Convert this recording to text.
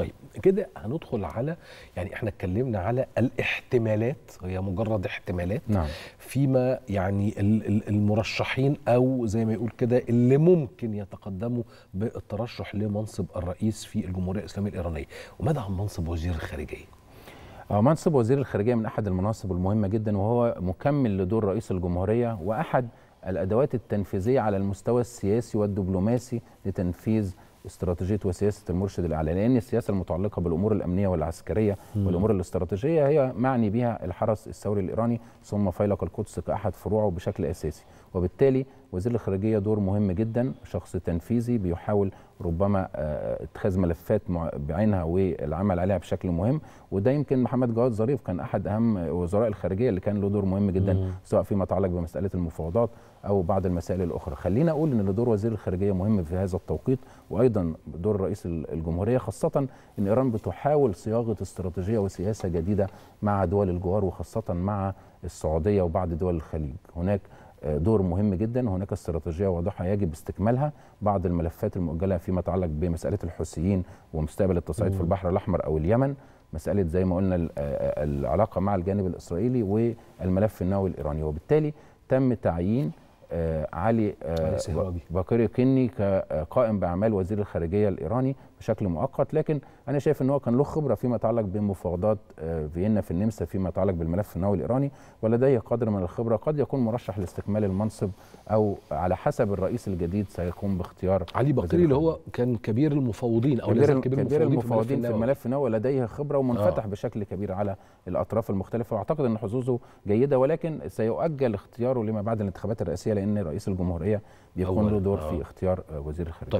طيب كده هندخل على يعني احنا اتكلمنا على الاحتمالات هي مجرد احتمالات نعم. فيما يعني المرشحين او زي ما يقول كده اللي ممكن يتقدموا بالترشح لمنصب الرئيس في الجمهوريه الاسلاميه الايرانيه وماذا عن منصب وزير الخارجيه آه، منصب وزير الخارجيه من احد المناصب المهمه جدا وهو مكمل لدور رئيس الجمهوريه واحد الادوات التنفيذيه على المستوى السياسي والدبلوماسي لتنفيذ استراتيجيه وسياسه المرشد الاعلى لان السياسه المتعلقه بالامور الامنيه والعسكريه م. والامور الاستراتيجيه هي معني بها الحرس الثوري الايراني ثم فيلق القدس كاحد فروعه بشكل اساسي وبالتالي وزير الخارجيه دور مهم جدا شخص تنفيذي بيحاول ربما آه، آه، اتخاذ ملفات بعينها والعمل عليها بشكل مهم وده يمكن محمد جواد ظريف كان احد اهم وزراء الخارجيه اللي كان له دور مهم جدا سواء فيما يتعلق بمساله المفاوضات او بعض المسائل الاخرى خلينا اقول ان دور وزير الخارجيه مهم في هذا التوقيت وايضا دور رئيس الجمهوريه خاصه ان ايران بتحاول صياغه استراتيجيه وسياسه جديده مع دول الجوار وخاصه مع السعوديه وبعض دول الخليج هناك آه، دور مهم جدا هناك استراتيجيه واضحه يجب استكمالها بعض الملفات المؤجله فيما يتعلق بمساله الحوثيين ومستقبل التصعيد في البحر الاحمر او اليمن مساله زي ما قلنا آه، آه، العلاقه مع الجانب الاسرائيلي والملف النووي الايراني وبالتالي تم تعيين آه، علي آه، باقري كني كقائم باعمال وزير الخارجيه الايراني بشكل مؤقت لكن انا شايف ان هو كان له خبره فيما يتعلق بمفاوضات آه، فيينا في النمسا فيما يتعلق بالملف النووي الايراني ولديه قدر من الخبره قد يكون مرشح لاستكمال المنصب او على حسب الرئيس الجديد سيقوم باختيار علي باقري اللي هو كان كبير المفاوضين او كبير, كبير, كبير المفاوضين في الملف النووي لديه خبره ومنفتح آه. بشكل كبير على الاطراف المختلفه واعتقد ان حظوظه جيده ولكن سيؤجل اختياره لما بعد الانتخابات الرئاسيه لان رئيس الجمهوريه بيكون له دور في آه. اختيار آه، وزير الخارجيه طيب.